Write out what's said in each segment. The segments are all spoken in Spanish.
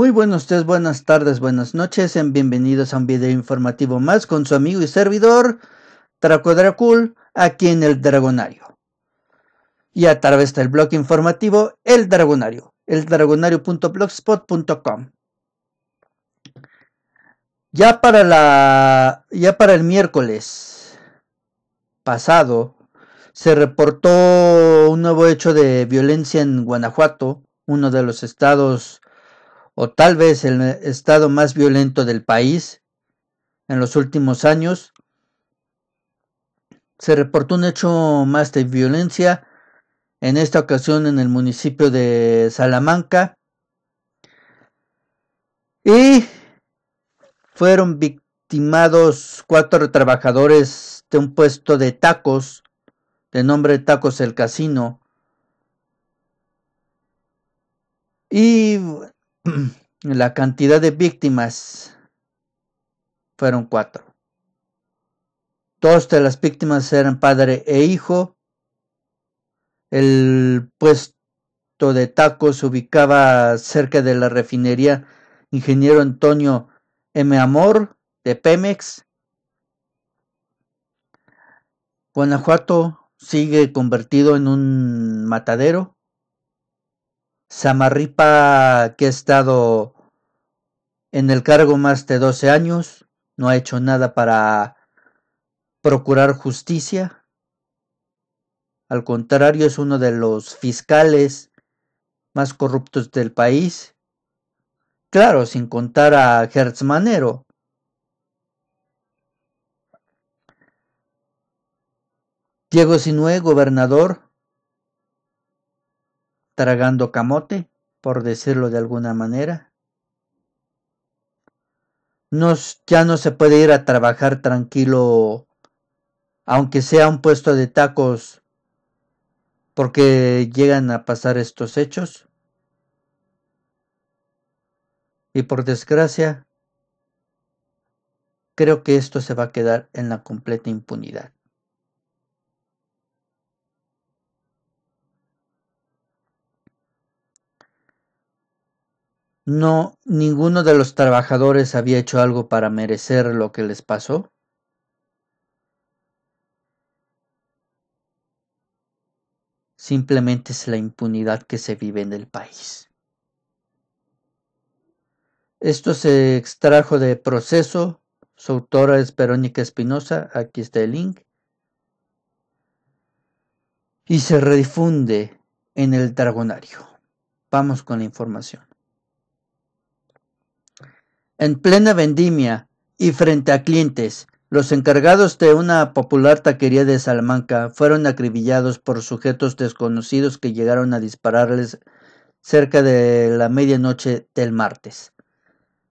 Muy buenos días, buenas tardes, buenas noches, sean bienvenidos a un video informativo más con su amigo y servidor Draco Dracul aquí en El Dragonario. Y a través del blog informativo El Dragonario, eldragonario.blogspot.com. Ya para la ya para el miércoles pasado se reportó un nuevo hecho de violencia en Guanajuato, uno de los estados o tal vez el estado más violento del país en los últimos años, se reportó un hecho más de violencia, en esta ocasión en el municipio de Salamanca, y fueron victimados cuatro trabajadores de un puesto de tacos, de nombre Tacos el Casino, y la cantidad de víctimas fueron cuatro. Dos de las víctimas eran padre e hijo. El puesto de tacos se ubicaba cerca de la refinería Ingeniero Antonio M. Amor de Pemex. Guanajuato sigue convertido en un matadero. Samarripa, que ha estado en el cargo más de 12 años, no ha hecho nada para procurar justicia. Al contrario, es uno de los fiscales más corruptos del país. Claro, sin contar a Hertz Manero. Diego Sinue, gobernador, tragando camote, por decirlo de alguna manera. Nos, ya no se puede ir a trabajar tranquilo, aunque sea un puesto de tacos, porque llegan a pasar estos hechos. Y por desgracia, creo que esto se va a quedar en la completa impunidad. No, ninguno de los trabajadores había hecho algo para merecer lo que les pasó. Simplemente es la impunidad que se vive en el país. Esto se extrajo de Proceso, su autora es Verónica Espinosa, aquí está el link, y se redifunde en el Dragonario. Vamos con la información en plena vendimia y frente a clientes. Los encargados de una popular taquería de Salamanca fueron acribillados por sujetos desconocidos que llegaron a dispararles cerca de la medianoche del martes.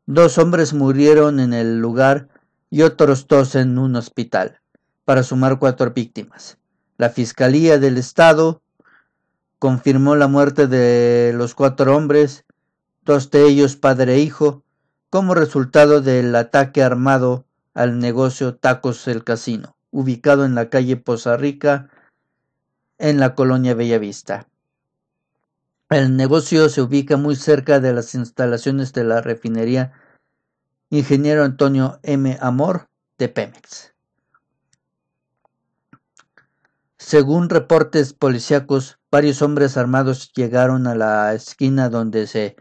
Dos hombres murieron en el lugar y otros dos en un hospital, para sumar cuatro víctimas. La Fiscalía del Estado confirmó la muerte de los cuatro hombres, dos de ellos padre e hijo, como resultado del ataque armado al negocio Tacos El Casino, ubicado en la calle Poza Rica, en la colonia Bellavista. El negocio se ubica muy cerca de las instalaciones de la refinería Ingeniero Antonio M. Amor de Pemex. Según reportes policíacos, varios hombres armados llegaron a la esquina donde se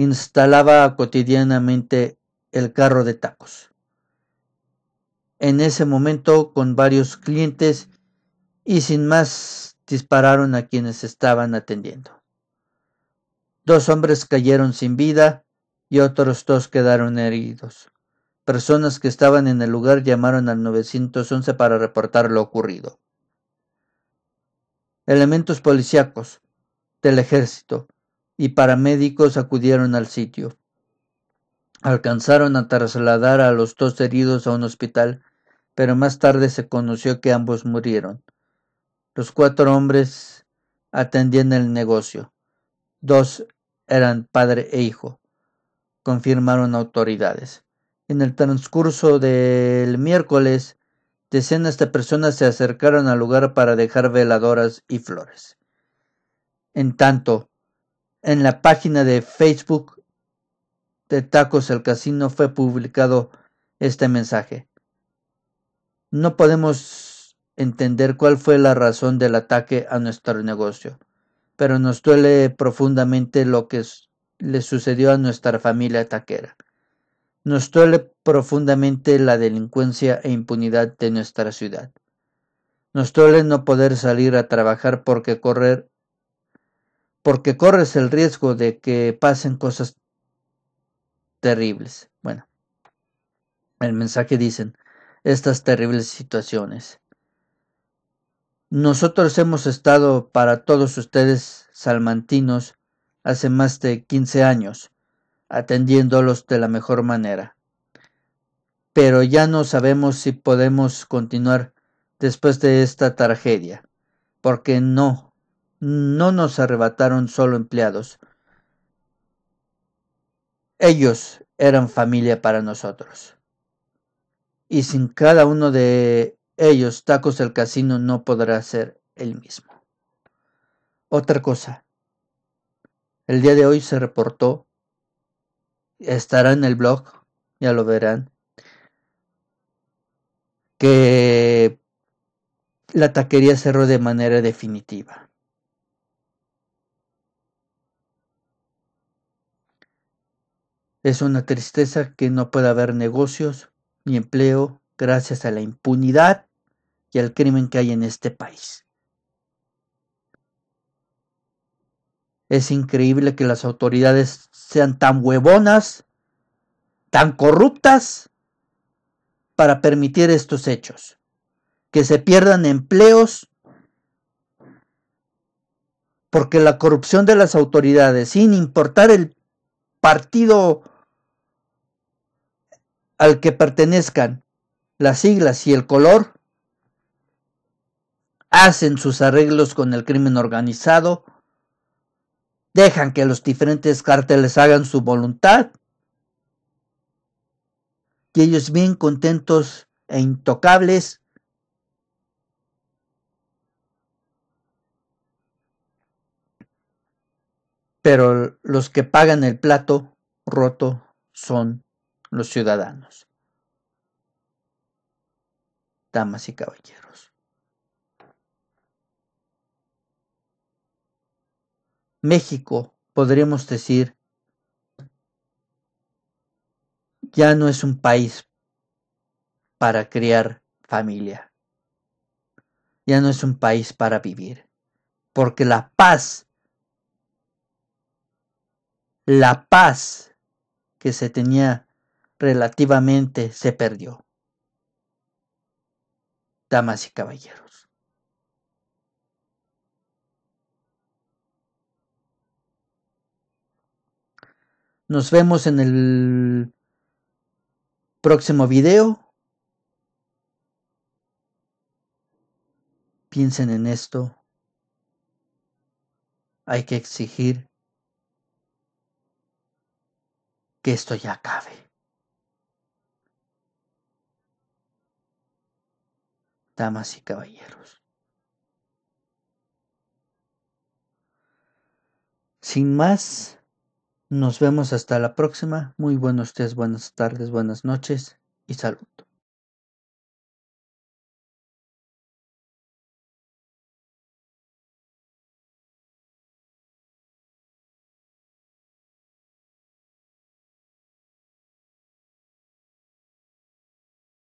instalaba cotidianamente el carro de tacos. En ese momento, con varios clientes y sin más, dispararon a quienes estaban atendiendo. Dos hombres cayeron sin vida y otros dos quedaron heridos. Personas que estaban en el lugar llamaron al 911 para reportar lo ocurrido. Elementos policíacos del ejército, y paramédicos acudieron al sitio. Alcanzaron a trasladar a los dos heridos a un hospital, pero más tarde se conoció que ambos murieron. Los cuatro hombres atendían el negocio. Dos eran padre e hijo, confirmaron autoridades. En el transcurso del miércoles, decenas de personas se acercaron al lugar para dejar veladoras y flores. En tanto, en la página de Facebook de Tacos el Casino fue publicado este mensaje. No podemos entender cuál fue la razón del ataque a nuestro negocio, pero nos duele profundamente lo que le sucedió a nuestra familia taquera. Nos duele profundamente la delincuencia e impunidad de nuestra ciudad. Nos duele no poder salir a trabajar porque correr porque corres el riesgo de que pasen cosas terribles. Bueno, el mensaje dicen estas terribles situaciones. Nosotros hemos estado para todos ustedes salmantinos hace más de 15 años, atendiéndolos de la mejor manera. Pero ya no sabemos si podemos continuar después de esta tragedia, porque no no nos arrebataron solo empleados. Ellos eran familia para nosotros. Y sin cada uno de ellos, Tacos el Casino no podrá ser el mismo. Otra cosa. El día de hoy se reportó. Estará en el blog, ya lo verán. Que la taquería cerró de manera definitiva. Es una tristeza que no pueda haber negocios ni empleo gracias a la impunidad y al crimen que hay en este país. Es increíble que las autoridades sean tan huevonas, tan corruptas, para permitir estos hechos, que se pierdan empleos, porque la corrupción de las autoridades, sin importar el partido al que pertenezcan, las siglas y el color, hacen sus arreglos con el crimen organizado, dejan que los diferentes cárteles hagan su voluntad y ellos bien contentos e intocables pero los que pagan el plato roto son los ciudadanos. Damas y caballeros. México, podríamos decir, ya no es un país para crear familia. Ya no es un país para vivir. Porque la paz, la paz que se tenía relativamente se perdió. Damas y caballeros. Nos vemos en el próximo video. Piensen en esto. Hay que exigir que esto ya acabe. damas y caballeros. Sin más, nos vemos hasta la próxima. Muy buenos días, buenas tardes, buenas noches y saludos.